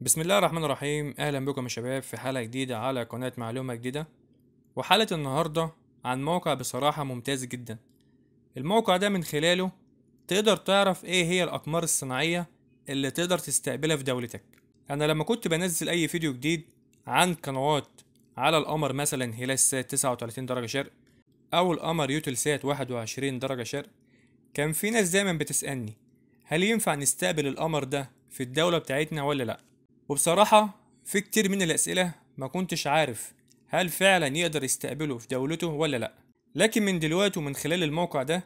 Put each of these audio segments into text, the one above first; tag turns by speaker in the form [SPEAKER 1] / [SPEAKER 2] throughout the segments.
[SPEAKER 1] بسم الله الرحمن الرحيم اهلا بكم يا شباب في حلقه جديده على قناه معلومه جديده وحلقه النهارده عن موقع بصراحه ممتاز جدا الموقع ده من خلاله تقدر تعرف ايه هي الاقمار الصناعيه اللي تقدر تستقبلها في دولتك انا لما كنت بنزل اي فيديو جديد عن قنوات على القمر مثلا هيلاسات 39 درجه شرق او القمر سات 21 درجه شرق كان في ناس دايما بتسالني هل ينفع نستقبل القمر ده في الدوله بتاعتنا ولا لا وبصراحة في كتير من الأسئلة ما كنتش عارف هل فعلا يقدر يستقبله في دولته ولا لأ لكن من دلوقتي ومن خلال الموقع ده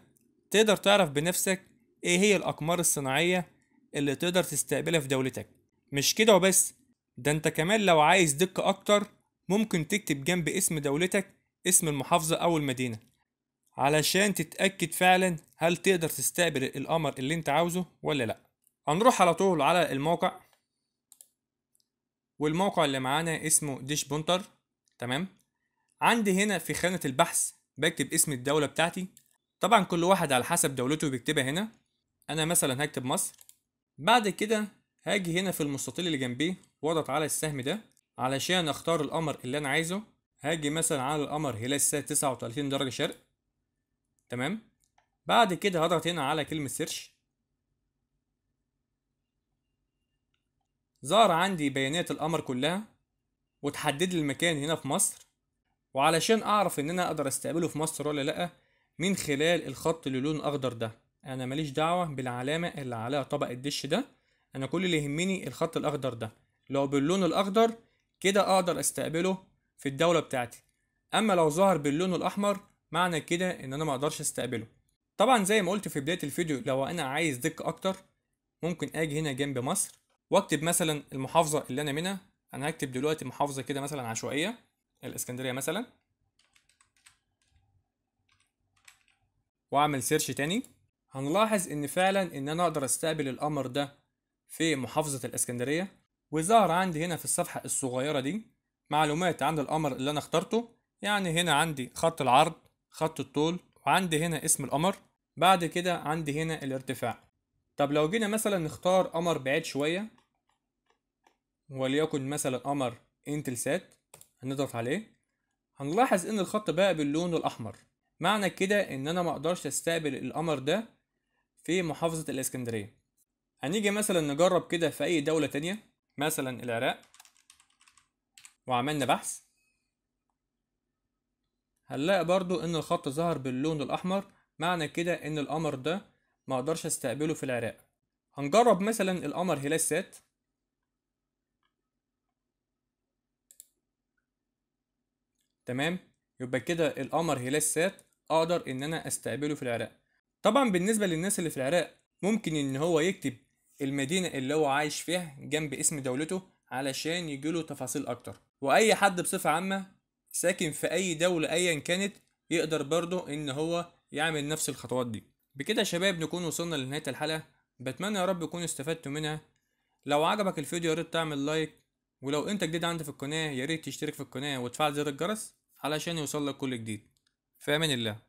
[SPEAKER 1] تقدر تعرف بنفسك ايه هي الأقمار الصناعية اللي تقدر تستقبلها في دولتك مش كده وبس ده انت كمان لو عايز دقة أكتر ممكن تكتب جنب اسم دولتك اسم المحافظة أو المدينة علشان تتأكد فعلا هل تقدر تستقبل القمر اللي انت عاوزه ولا لأ هنروح على طول على الموقع والموقع اللي معانا اسمه ديش بونتر تمام عندي هنا في خانة البحث بكتب اسم الدولة بتاعتي طبعا كل واحد على حسب دولته بيكتبها هنا انا مثلا هكتب مصر بعد كده هاجي هنا في المستطيل اللي جنبيه واضغط على السهم ده علشان اختار القمر اللي انا عايزه هاجي مثلا على القمر هلال الساعة 39 درجة شرق تمام بعد كده هضغط هنا على كلمة سيرش ظهر عندي بيانات القمر كلها وتحدد المكان هنا في مصر وعلشان اعرف ان انا اقدر استقبله في مصر ولا لا من خلال الخط اللي لون اخضر ده انا ماليش دعوه بالعلامه اللي عليها طبق الدش ده انا كل اللي يهمني الخط الاخضر ده لو باللون الاخضر كده اقدر استقبله في الدوله بتاعتي اما لو ظهر باللون الاحمر معنى كده ان انا ما اقدرش استقبله طبعا زي ما قلت في بدايه الفيديو لو انا عايز دك اكتر ممكن اجي هنا جنب مصر واكتب مثلا المحافظه اللي انا منها انا هكتب دلوقتي محافظه كده مثلا عشوائيه الاسكندريه مثلا واعمل سيرش تاني هنلاحظ ان فعلا ان انا اقدر استقبل الامر ده في محافظه الاسكندريه وظهر عندي هنا في الصفحه الصغيره دي معلومات عن الامر اللي انا اخترته يعني هنا عندي خط العرض خط الطول وعندي هنا اسم القمر بعد كده عندي هنا الارتفاع طب لو جينا مثلا نختار قمر بعيد شوية وليكن مثلا قمر سات هنضغط عليه هنلاحظ ان الخط بقى باللون الاحمر معنى كده ان انا مقدرش استقبل القمر ده في محافظة الاسكندرية هنيجي مثلا نجرب كده في اي دولة تانية مثلا العراق وعملنا بحث هنلاقي برضو ان الخط ظهر باللون الاحمر معنى كده ان القمر ده مقدرش استقبله في العراق هنجرب مثلا القمر هلال سات تمام يبقى كده القمر هلال سات اقدر ان انا استقبله في العراق طبعا بالنسبه للناس اللي في العراق ممكن ان هو يكتب المدينه اللي هو عايش فيها جنب اسم دولته علشان يجي له تفاصيل اكتر واي حد بصفه عامه ساكن في اي دوله ايا كانت يقدر برضه ان هو يعمل نفس الخطوات دي بكده يا شباب نكون وصلنا لنهايه الحلقه بتمنى يا رب تكونوا استفدتوا منها لو عجبك الفيديو يا ريت تعمل لايك ولو انت جديد عندي في القناه يا ريت تشترك في القناه وتفعل زر الجرس علشان يوصل لك كل جديد في امان الله